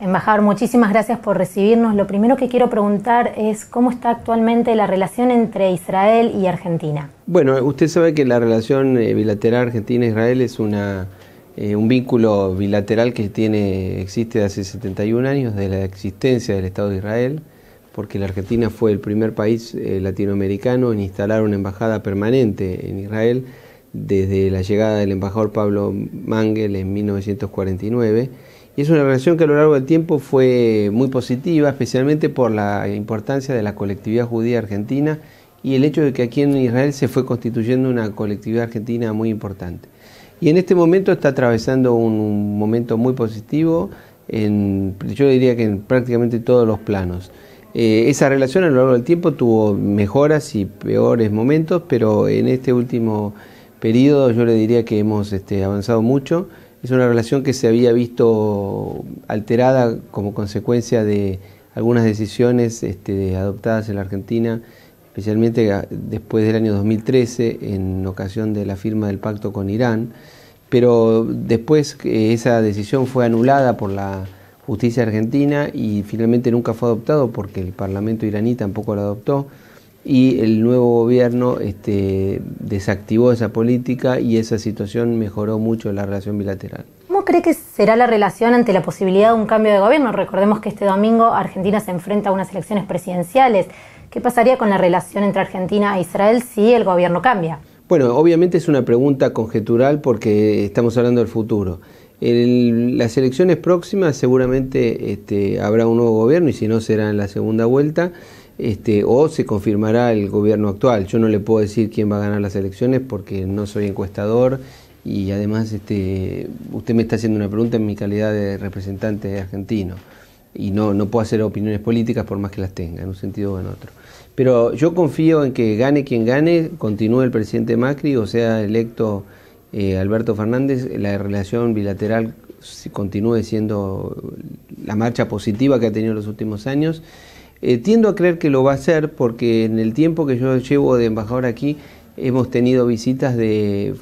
Embajador, muchísimas gracias por recibirnos. Lo primero que quiero preguntar es cómo está actualmente la relación entre Israel y Argentina. Bueno, usted sabe que la relación eh, bilateral Argentina-Israel es una, eh, un vínculo bilateral que tiene, existe desde hace 71 años, de la existencia del Estado de Israel, porque la Argentina fue el primer país eh, latinoamericano en instalar una embajada permanente en Israel desde la llegada del embajador Pablo Mangel en 1949 y es una relación que a lo largo del tiempo fue muy positiva, especialmente por la importancia de la colectividad judía argentina y el hecho de que aquí en Israel se fue constituyendo una colectividad argentina muy importante. Y en este momento está atravesando un momento muy positivo, en, yo diría que en prácticamente todos los planos. Eh, esa relación a lo largo del tiempo tuvo mejoras y peores momentos, pero en este último periodo yo le diría que hemos este, avanzado mucho es una relación que se había visto alterada como consecuencia de algunas decisiones este, adoptadas en la Argentina, especialmente después del año 2013, en ocasión de la firma del pacto con Irán. Pero después eh, esa decisión fue anulada por la justicia argentina y finalmente nunca fue adoptado porque el Parlamento iraní tampoco lo adoptó y el nuevo gobierno este, desactivó esa política y esa situación mejoró mucho la relación bilateral. ¿Cómo cree que será la relación ante la posibilidad de un cambio de gobierno? Recordemos que este domingo Argentina se enfrenta a unas elecciones presidenciales. ¿Qué pasaría con la relación entre Argentina e Israel si el gobierno cambia? Bueno, obviamente es una pregunta conjetural porque estamos hablando del futuro. En las elecciones próximas seguramente este, habrá un nuevo gobierno y si no será en la segunda vuelta este, o se confirmará el gobierno actual. Yo no le puedo decir quién va a ganar las elecciones porque no soy encuestador y además este, usted me está haciendo una pregunta en mi calidad de representante argentino y no, puedo hacer opiniones políticas por más que las tenga, en un sentido o en otro. Pero yo confío en que gane quien gane, continúe el presidente Macri o sea electo eh, Alberto Fernández, la relación bilateral continúe siendo la marcha positiva que ha tenido en los últimos años eh, tiendo a creer que lo va a hacer porque en el tiempo que yo llevo de embajador aquí hemos tenido visitas de,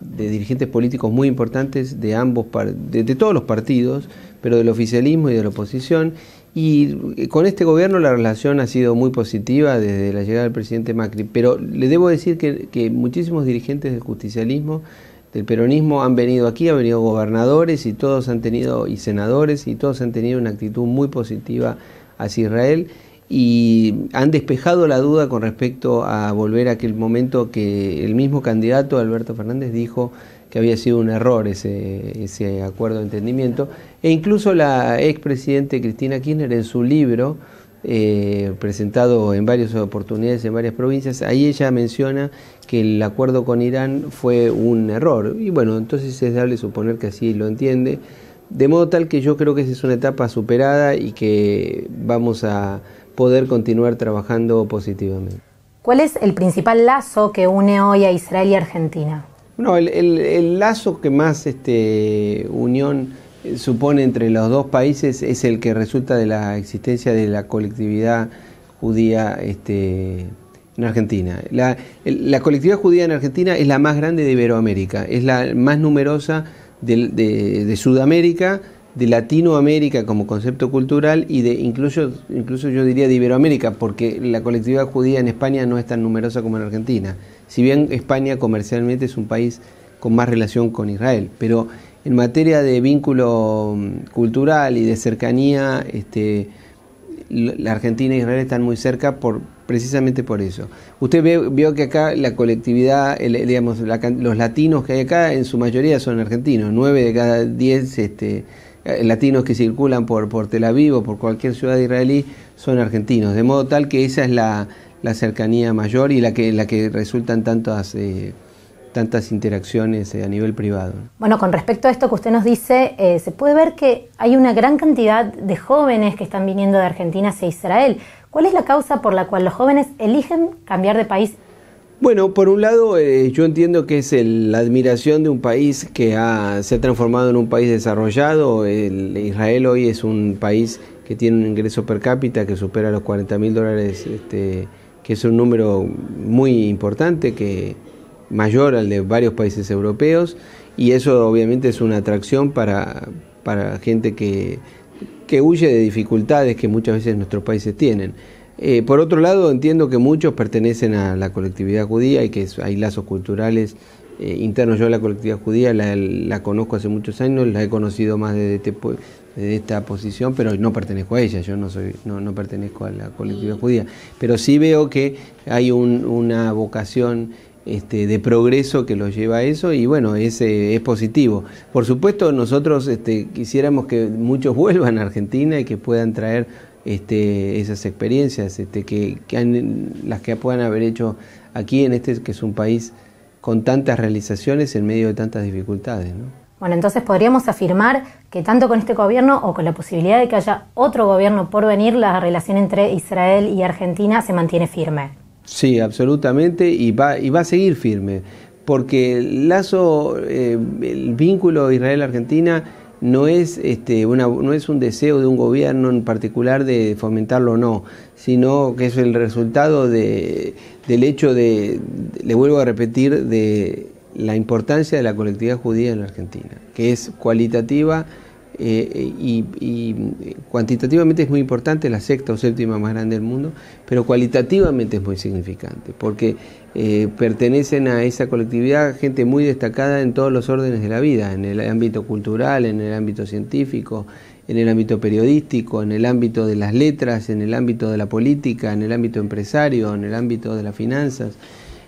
dirigentes políticos muy importantes de ambos de, de todos los partidos, pero del oficialismo y de la oposición. Y eh, con este gobierno la relación ha sido muy positiva desde la llegada del presidente Macri, pero le debo decir que, que muchísimos dirigentes del justicialismo del peronismo han venido aquí, han venido gobernadores y todos han tenido, y senadores, y todos han tenido una actitud muy positiva hacia Israel y han despejado la duda con respecto a volver a aquel momento que el mismo candidato Alberto Fernández dijo que había sido un error ese, ese acuerdo de entendimiento. E incluso la expresidente Cristina Kirchner en su libro, eh, presentado en varias oportunidades en varias provincias, ahí ella menciona que el acuerdo con Irán fue un error. Y bueno, entonces es dable suponer que así lo entiende. De modo tal que yo creo que esa es una etapa superada y que vamos a poder continuar trabajando positivamente. ¿Cuál es el principal lazo que une hoy a Israel y Argentina? No, el, lazo que más este, unión eh, supone entre los dos países es el que resulta de la existencia de la colectividad judía este, en Argentina. La, la colectividad judía en Argentina es la más grande de Iberoamérica, es la más numerosa de, Sudamérica, de Latinoamérica como concepto cultural y de incluso, incluso yo diría de Iberoamérica, porque la colectividad judía en España no es tan numerosa como en Argentina. Si bien España comercialmente es un país con más relación con Israel, pero en materia de vínculo mm, cultural y de cercanía, este, la Argentina e Israel están muy cerca por, precisamente por eso. Usted ve, vio que acá la colectividad, digamos, los latinos que hay acá en su mayoría son argentinos, nueve de cada diez este, eh, latinos que circulan por, Tel Aviv o por cualquier ciudad israelí son argentinos, de modo tal que esa es la, cercanía mayor y la que, la que resultan tantas... Eh, tantas interacciones eh, a nivel privado. Bueno, con respecto a esto que usted nos dice, se puede ver que hay una gran cantidad de jóvenes que están viniendo de Argentina hacia Israel. ¿Cuál es la causa por la cual los jóvenes eligen cambiar de país? Bueno, por un lado, eh, yo entiendo que es la admiración de un país que se ha transformado en un país desarrollado. Israel hoy es un país que tiene un ingreso per cápita que supera los 40 mil dólares, este, que es un número muy importante, que mayor al de varios países europeos, y eso obviamente es una atracción para, para gente que que huye de dificultades que muchas veces nuestros países tienen. Eh, por otro lado, entiendo que muchos pertenecen a la colectividad judía y que hay lazos culturales eh, internos. Yo a la colectividad judía la, conozco hace muchos años, la he conocido más este desde, esta posición, pero no pertenezco a ella, yo no, soy, no, no pertenezco a la colectividad judía. Pero sí veo que hay una vocación este, de progreso que los lleva a eso y bueno, ese es positivo. Por supuesto, nosotros este, quisiéramos que muchos vuelvan a Argentina y que puedan traer este, esas experiencias, este, que, las que puedan haber hecho aquí en este que es un país con tantas realizaciones en medio de tantas dificultades. Bueno, entonces podríamos afirmar que tanto con este gobierno o con la posibilidad de que haya otro gobierno por venir, la relación entre Israel y Argentina se mantiene firme. Sí, absolutamente, y va, y va a seguir firme, porque el lazo, eh, el vínculo Israel-Argentina no es, este, una, no es un deseo de un gobierno en particular de fomentarlo o no, sino que es el resultado del hecho de, le vuelvo a repetir, de la importancia de la colectividad judía en la Argentina, que es cualitativa eh, y, eh, cuantitativamente es muy importante, la sexta o séptima más grande del mundo, pero cualitativamente es muy significante, porque eh, pertenecen a esa colectividad gente muy destacada en todos los órdenes de la vida, en el ámbito cultural, en el ámbito científico, en el ámbito periodístico, en el ámbito de las letras, en el ámbito de la política, en el ámbito empresario, en el ámbito de las finanzas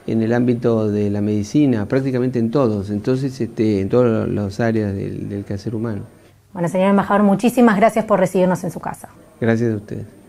en el ámbito de la medicina, prácticamente en todos, entonces este, en todas las áreas del, del quehacer humano. Bueno, señor embajador, muchísimas gracias por recibirnos en su casa. Gracias a ustedes.